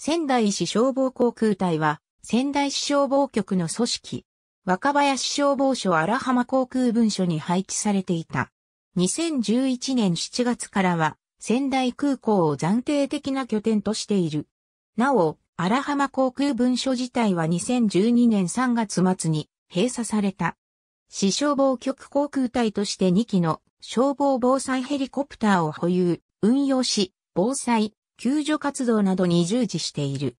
仙台市消防航空隊は、仙台市消防局の組織、若林消防署荒浜航空文書に配置されていた。2011年7月からは、仙台空港を暫定的な拠点としている。なお、荒浜航空文書自体は2012年3月末に閉鎖された。市消防局航空隊として2機の消防防災ヘリコプターを保有、運用し、防災、救助活動などに従事している。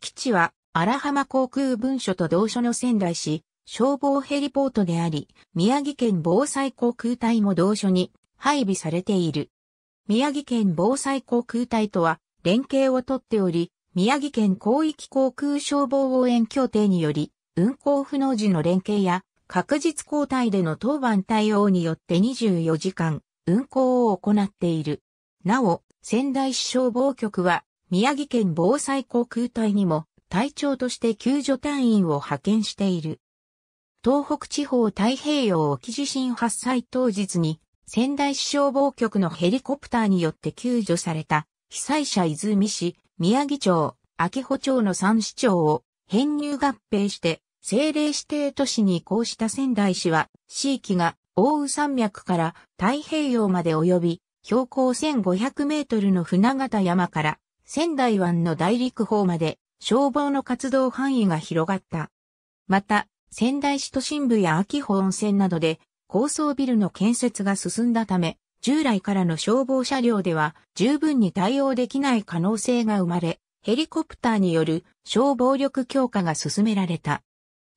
基地は荒浜航空文書と同所の仙台市、消防ヘリポートであり、宮城県防災航空隊も同所に配備されている。宮城県防災航空隊とは連携をとっており、宮城県広域航空消防応援協定により、運航不能時の連携や、確実交代での当番対応によって24時間、運航を行っている。なお、仙台市消防局は、宮城県防災航空隊にも、隊長として救助隊員を派遣している。東北地方太平洋沖地震発災当日に、仙台市消防局のヘリコプターによって救助された、被災者泉市、宮城町、秋穂町の3市町を編入合併して政令指定都市に移行した仙台市は地域が奥羽山脈から太平洋まで及び標高1500メートルの船形山から仙台湾の大陸方まで消防の活動範囲が広がった。また、仙台市都心部や秋保温泉などで高層ビルの建設が進んだため、従来からの消防車両では十分に対応できない可能性が生まれ、ヘリコプターによる消防力強化が進められた。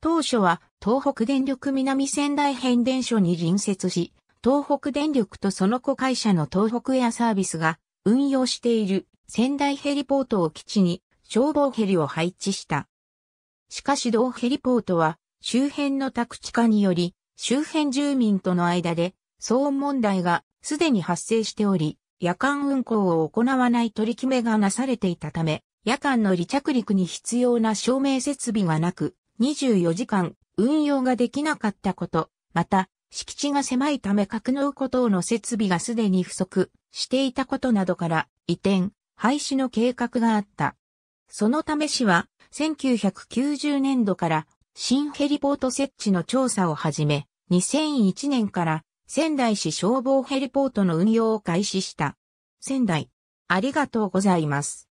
当初は東北電力南仙台変電所に隣接し、東北電力とその子会社の東北エアサービスが運用している仙台ヘリポートを基地に消防ヘリを配置した。しかし同ヘリポートは周辺の宅地化により周辺住民との間で騒音問題がすでに発生しており、夜間運行を行わない取り決めがなされていたため、夜間の離着陸に必要な照明設備がなく、24時間運用ができなかったこと、また、敷地が狭いため格納庫等の設備がすでに不足していたことなどから移転、廃止の計画があった。そのため市は1990年度から新ヘリポート設置の調査を始め、2001年から仙台市消防ヘリポートの運用を開始した。仙台、ありがとうございます。